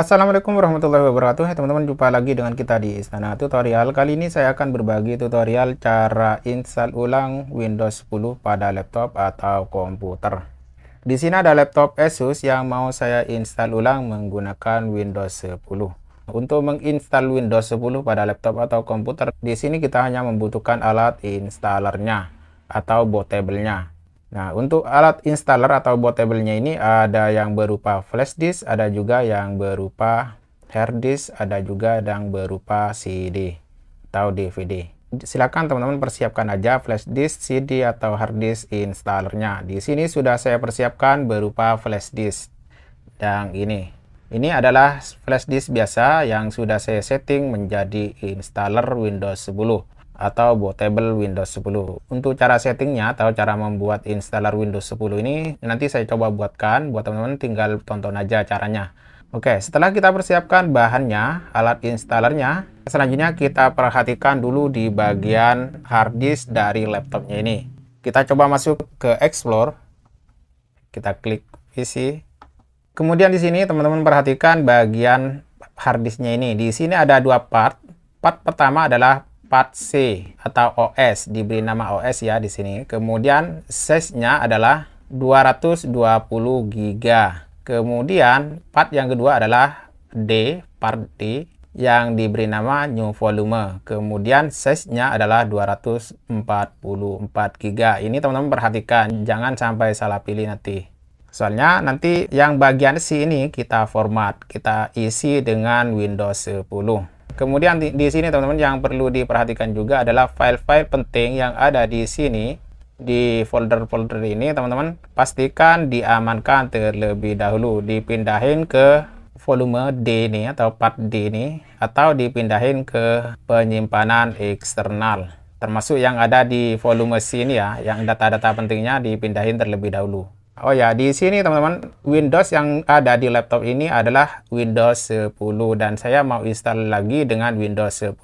Assalamualaikum warahmatullahi wabarakatuh Hai teman-teman jumpa lagi dengan kita di Istana Tutorial Kali ini saya akan berbagi tutorial cara install ulang Windows 10 pada laptop atau komputer Di sini ada laptop Asus yang mau saya install ulang menggunakan Windows 10 Untuk menginstal Windows 10 pada laptop atau komputer Di sini kita hanya membutuhkan alat installernya atau nya Nah, untuk alat installer atau bootable-nya ini ada yang berupa flash disk, ada juga yang berupa hard disk, ada juga yang berupa CD atau DVD. Silakan teman-teman persiapkan aja flash disk, CD atau hard disk installernya. Di sini sudah saya persiapkan berupa flash disk Dan ini. Ini adalah flash disk biasa yang sudah saya setting menjadi installer Windows 10 atau bootable Windows 10. Untuk cara settingnya atau cara membuat installer Windows 10 ini nanti saya coba buatkan buat teman-teman tinggal tonton aja caranya. Oke, setelah kita persiapkan bahannya, alat installernya, selanjutnya kita perhatikan dulu di bagian hard disk dari laptopnya ini. Kita coba masuk ke Explore, kita klik PC. Kemudian di sini teman-teman perhatikan bagian hard disknya ini. Di sini ada dua part. Part pertama adalah 4C atau OS diberi nama OS ya di sini. Kemudian size-nya adalah 220 GB. Kemudian part yang kedua adalah D, part D yang diberi nama new volume. Kemudian size-nya adalah 244 GB. Ini teman-teman perhatikan, jangan sampai salah pilih nanti. Soalnya nanti yang bagian C ini kita format, kita isi dengan Windows 10. Kemudian di, di sini teman-teman yang perlu diperhatikan juga adalah file-file penting yang ada di sini di folder-folder ini teman-teman pastikan diamankan terlebih dahulu dipindahin ke volume D ini atau part D ini atau dipindahin ke penyimpanan eksternal termasuk yang ada di volume sini ya yang data-data pentingnya dipindahin terlebih dahulu Oh ya, di sini teman-teman Windows yang ada di laptop ini adalah Windows 10 dan saya mau install lagi dengan Windows 10.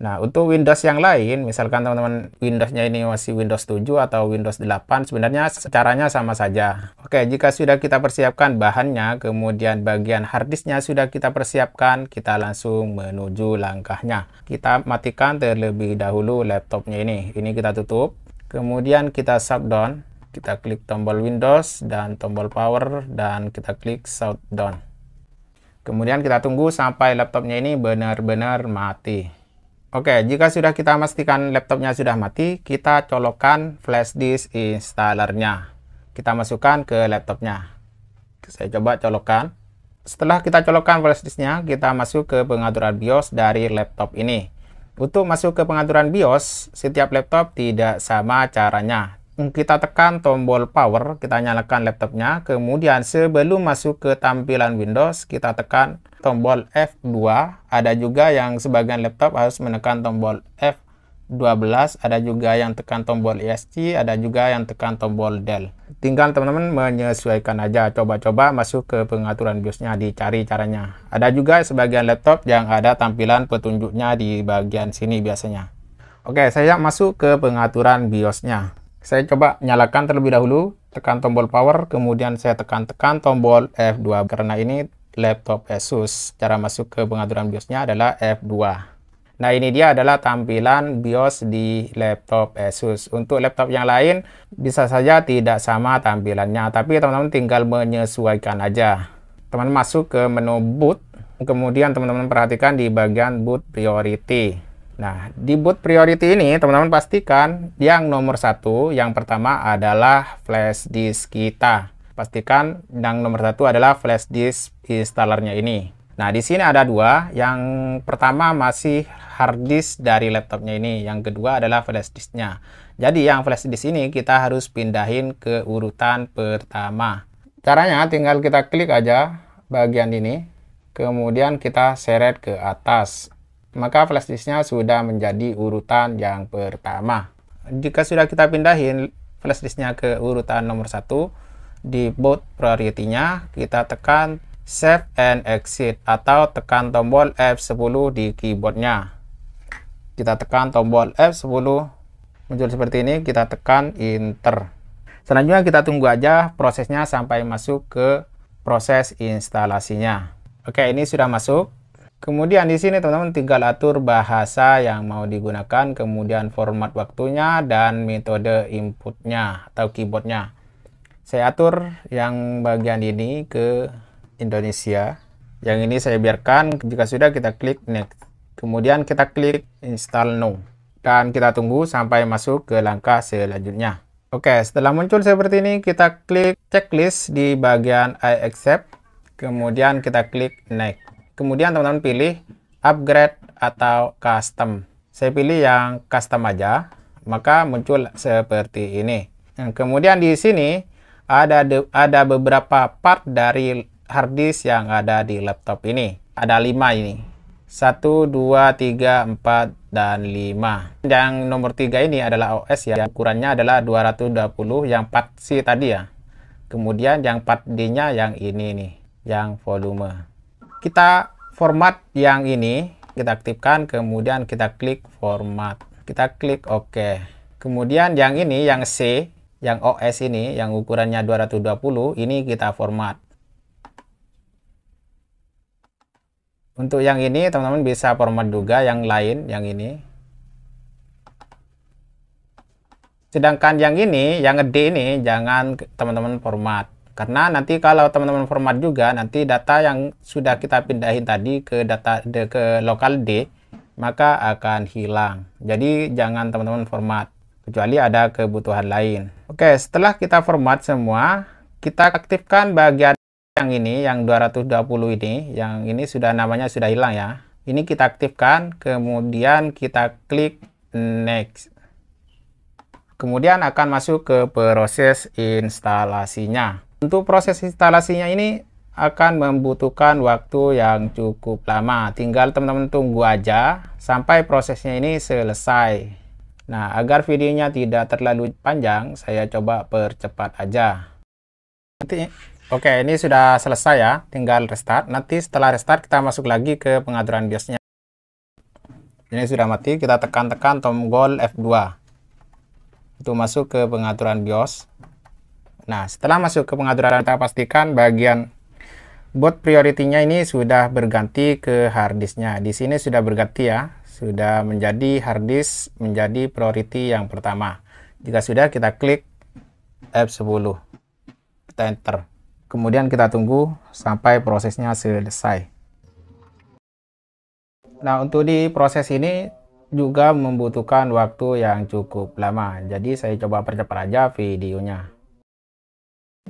Nah, untuk Windows yang lain, misalkan teman-teman Windowsnya ini masih Windows 7 atau Windows 8, sebenarnya caranya sama saja. Oke, jika sudah kita persiapkan bahannya, kemudian bagian harddisknya sudah kita persiapkan, kita langsung menuju langkahnya. Kita matikan terlebih dahulu laptopnya ini. Ini kita tutup, kemudian kita shutdown kita klik tombol Windows dan tombol power dan kita klik shutdown kemudian kita tunggu sampai laptopnya ini benar-benar mati Oke, jika sudah kita pastikan laptopnya sudah mati, kita colokkan flash disk installernya. Kita masukkan ke laptopnya. Saya coba colokkan. Setelah kita colokkan flash disknya, kita masuk ke pengaturan BIOS dari laptop ini. Untuk masuk ke pengaturan BIOS, setiap laptop tidak sama caranya kita tekan tombol power, kita nyalakan laptopnya. Kemudian sebelum masuk ke tampilan Windows, kita tekan tombol F2. Ada juga yang sebagian laptop harus menekan tombol F12, ada juga yang tekan tombol ESC, ada juga yang tekan tombol Del. Tinggal teman-teman menyesuaikan aja, coba-coba masuk ke pengaturan BIOSnya, dicari caranya. Ada juga sebagian laptop yang ada tampilan petunjuknya di bagian sini biasanya. Oke, saya masuk ke pengaturan BIOSnya. Saya coba nyalakan terlebih dahulu, tekan tombol power, kemudian saya tekan-tekan tombol F2 karena ini laptop Asus. Cara masuk ke pengaturan BIOS-nya adalah F2. Nah, ini dia adalah tampilan BIOS di laptop Asus. Untuk laptop yang lain bisa saja tidak sama tampilannya, tapi teman-teman tinggal menyesuaikan aja. Teman masuk ke menu boot, kemudian teman-teman perhatikan di bagian boot priority. Nah, di boot priority ini, teman-teman pastikan yang nomor satu, yang pertama adalah flash disk kita. Pastikan yang nomor satu adalah flash disk installernya ini. Nah, di sini ada dua. Yang pertama masih hard disk dari laptopnya ini. Yang kedua adalah flash disknya. Jadi, yang flash disk ini kita harus pindahin ke urutan pertama. Caranya tinggal kita klik aja bagian ini. Kemudian kita seret ke atas maka flash disknya sudah menjadi urutan yang pertama. Jika sudah kita pindahin flash disknya ke urutan nomor satu di boot priority kita tekan save and exit atau tekan tombol F10 di keyboardnya. Kita tekan tombol F10 muncul seperti ini kita tekan enter. Selanjutnya kita tunggu aja prosesnya sampai masuk ke proses instalasinya. Oke, ini sudah masuk. Kemudian di sini teman-teman tinggal atur bahasa yang mau digunakan, kemudian format waktunya dan metode inputnya atau keyboardnya. Saya atur yang bagian ini ke Indonesia. Yang ini saya biarkan, jika sudah kita klik next. Kemudian kita klik install now. Dan kita tunggu sampai masuk ke langkah selanjutnya. Oke, setelah muncul seperti ini, kita klik checklist di bagian I accept. Kemudian kita klik next. Kemudian teman-teman pilih upgrade atau custom. Saya pilih yang custom aja, maka muncul seperti ini. Nah, kemudian di sini ada de, ada beberapa part dari hard yang ada di laptop ini. Ada lima ini. Satu, dua, tiga, empat dan lima. Yang nomor tiga ini adalah OS ya. ukurannya adalah 220 yang part C tadi ya. Kemudian yang part D-nya yang ini nih, yang volume kita format yang ini kita aktifkan kemudian kita klik format kita klik OK kemudian yang ini yang C yang OS ini yang ukurannya 220 ini kita format untuk yang ini teman-teman bisa format juga yang lain yang ini sedangkan yang ini yang D ini jangan teman-teman format karena nanti kalau teman-teman format juga nanti data yang sudah kita pindahin tadi ke data de, ke lokal D maka akan hilang jadi jangan teman-teman format kecuali ada kebutuhan lain oke setelah kita format semua kita aktifkan bagian yang ini yang 220 ini yang ini sudah namanya sudah hilang ya ini kita aktifkan kemudian kita klik next kemudian akan masuk ke proses instalasinya untuk proses instalasinya ini akan membutuhkan waktu yang cukup lama. Tinggal teman-teman tunggu aja sampai prosesnya ini selesai. Nah, agar videonya tidak terlalu panjang, saya coba percepat aja. Nanti, oke, ini sudah selesai ya. Tinggal restart. Nanti setelah restart, kita masuk lagi ke pengaturan biosnya. Ini sudah mati, kita tekan-tekan tombol F2 untuk masuk ke pengaturan BIOS. Nah, setelah masuk ke pengaturan data, pastikan bagian bot priority-nya ini sudah berganti ke harddisk nya Di sini sudah berganti ya, sudah menjadi harddisk menjadi priority yang pertama. Jika sudah, kita klik F10. Kita enter. Kemudian kita tunggu sampai prosesnya selesai. Nah, untuk di proses ini juga membutuhkan waktu yang cukup lama. Jadi saya coba percepat aja videonya.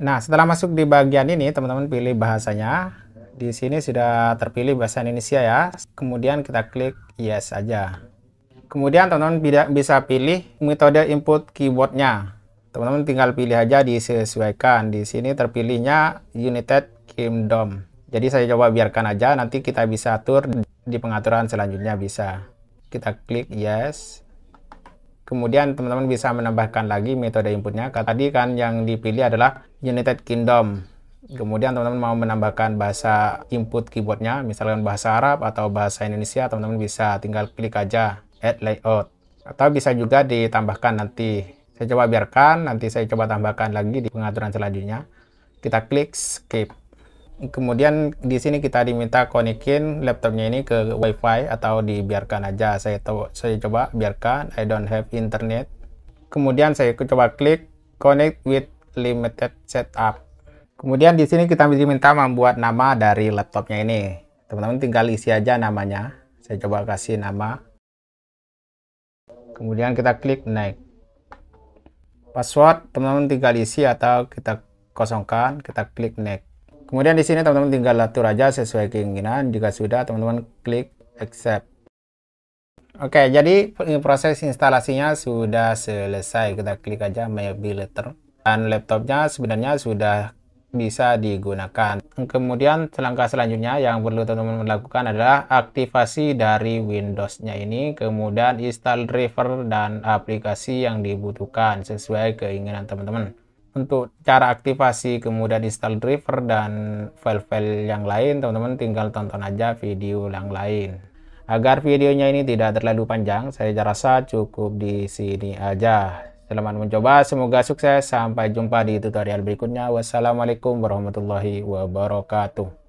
Nah, setelah masuk di bagian ini, teman-teman pilih bahasanya. Di sini sudah terpilih bahasa Indonesia ya. Kemudian kita klik yes aja Kemudian teman-teman bisa pilih metode input keyboardnya. Teman-teman tinggal pilih aja disesuaikan. Di sini terpilihnya United Kingdom. Jadi saya coba biarkan aja, nanti kita bisa atur di pengaturan selanjutnya bisa. Kita klik yes. Kemudian teman-teman bisa menambahkan lagi metode inputnya. Tadi kan yang dipilih adalah United Kingdom. Kemudian teman-teman mau menambahkan bahasa input keyboardnya, misalkan bahasa Arab atau bahasa Indonesia, teman-teman bisa tinggal klik aja add layout. Atau bisa juga ditambahkan nanti. Saya coba biarkan, nanti saya coba tambahkan lagi di pengaturan selanjutnya. Kita klik skip kemudian di sini kita diminta konekin laptopnya ini ke wifi atau dibiarkan aja saya to, saya coba biarkan I don't have internet kemudian saya coba klik connect with limited setup kemudian di sini kita diminta membuat nama dari laptopnya ini teman-teman tinggal isi aja namanya saya coba kasih nama kemudian kita klik next. password teman-teman tinggal isi atau kita kosongkan kita klik next Kemudian di sini teman-teman tinggal atur aja sesuai keinginan. Jika sudah, teman-teman klik accept. Oke, jadi proses instalasinya sudah selesai. Kita klik aja maybe later. Dan laptopnya sebenarnya sudah bisa digunakan. Kemudian langkah selanjutnya yang perlu teman-teman lakukan adalah aktivasi dari Windows-nya ini, kemudian install driver dan aplikasi yang dibutuhkan sesuai keinginan teman-teman untuk cara aktivasi kemudian install driver dan file-file yang lain teman-teman tinggal tonton aja video yang lain agar videonya ini tidak terlalu panjang saya rasa cukup di sini aja selamat mencoba semoga sukses sampai jumpa di tutorial berikutnya wassalamualaikum warahmatullahi wabarakatuh